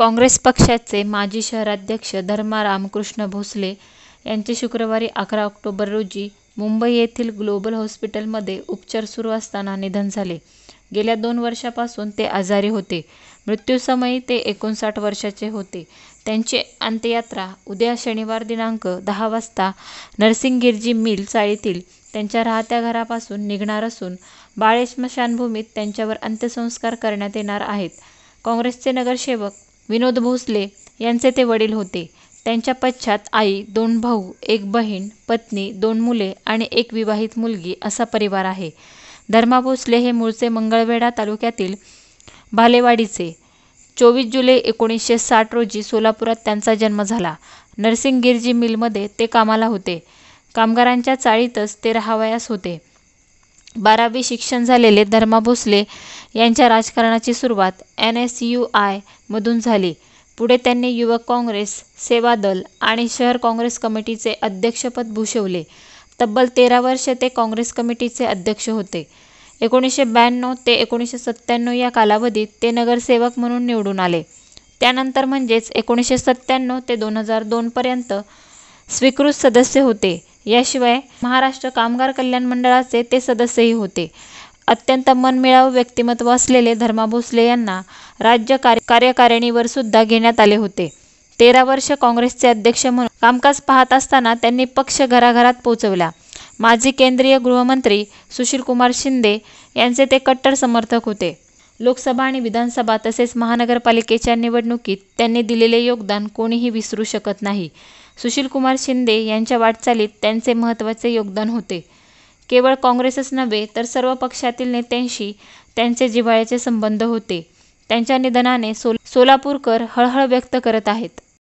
काँग्रेस पक्षाचे माजी शहराध्यक्ष धर्माराम कृष्ण भोसले यांचे शुक्रवारी अकरा ऑक्टोबर रोजी मुंबई येथील ग्लोबल हॉस्पिटलमध्ये उपचार सुरू असताना निधन झाले गेल्या दोन वर्षापासून ते आजारी होते मृत्यूसमयी ते एकोणसाठ वर्षाचे होते त्यांची अंत्ययात्रा उद्या शनिवार दिनांक दहा वाजता गिरजी मिल चाळीतील त्यांच्या राहत्या घरापासून निघणार असून बाळे स्मशानभूमीत त्यांच्यावर अंत्यसंस्कार करण्यात येणार आहेत काँग्रेसचे नगरसेवक विनोद भोसले यांचे ते वडील होते त्यांच्या पश्चात आई दोन भाऊ एक बहीण पत्नी दोन मुले आणि एक विवाहित मुलगी असा परिवार आहे धर्मा भोसले हे मूळचे मंगळवेढा तालुक्यातील भालेवाडीचे चोवीस जुलै एकोणीसशे साठ रोजी सोलापुरात त्यांचा जन्म झाला नरसिंग गिरजी मिलमध्ये ते कामाला होते कामगारांच्या चाळीतच ते राहावयास होते बारावी शिक्षण झालेले धर्मा भोसले यांच्या राजकारणाची सुरुवात एन एस यू मधून झाली पुढे त्यांनी युवक काँग्रेस सेवा दल आणि शहर काँग्रेस कमिटीचे अध्यक्षपद भूषवले तब्बल तेरा वर्षे ते काँग्रेस कमिटीचे अध्यक्ष होते एकोणीसशे ब्याण्णव ते एकोणीसशे सत्त्याण्णव या कालावधीत ते नगरसेवक म्हणून निवडून आले त्यानंतर म्हणजेच एकोणीसशे सत्त्याण्णव ते दोन हजार दोनपर्यंत स्वीकृत सदस्य होते याशिवाय महाराष्ट्र कामगार कल्याण मंडळाचे ते सदस्यही होते अत्यंत मनमिळावू व्यक्तिमत्व असलेले धर्मा भोसले यांना राज्य कार्य कार्यकारिणीवर सुद्धा घेण्यात आले होते तेरा वर्ष काँग्रेसचे अध्यक्ष म्हणून कामकाज पाहत असताना त्यांनी पक्ष घराघरात पोहोचवला माजी केंद्रीय गृहमंत्री सुशीलकुमार शिंदे यांचे ते कट्टर समर्थक होते लोकसभा आणि विधानसभा तसेच महानगरपालिकेच्या निवडणुकीत त्यांनी दिलेले योगदान कोणीही विसरू शकत नाही सुशीलकुमार शिंदे यांच्या वाटचालीत त्यांचे महत्त्वाचे योगदान होते केवळ काँग्रेसच नव्हे तर सर्व पक्षातील नेत्यांशी त्यांचे जिव्हाळ्याचे संबंध होते त्यांच्या निधनाने सोल सोलापूरकर हळहळ व्यक्त करत आहेत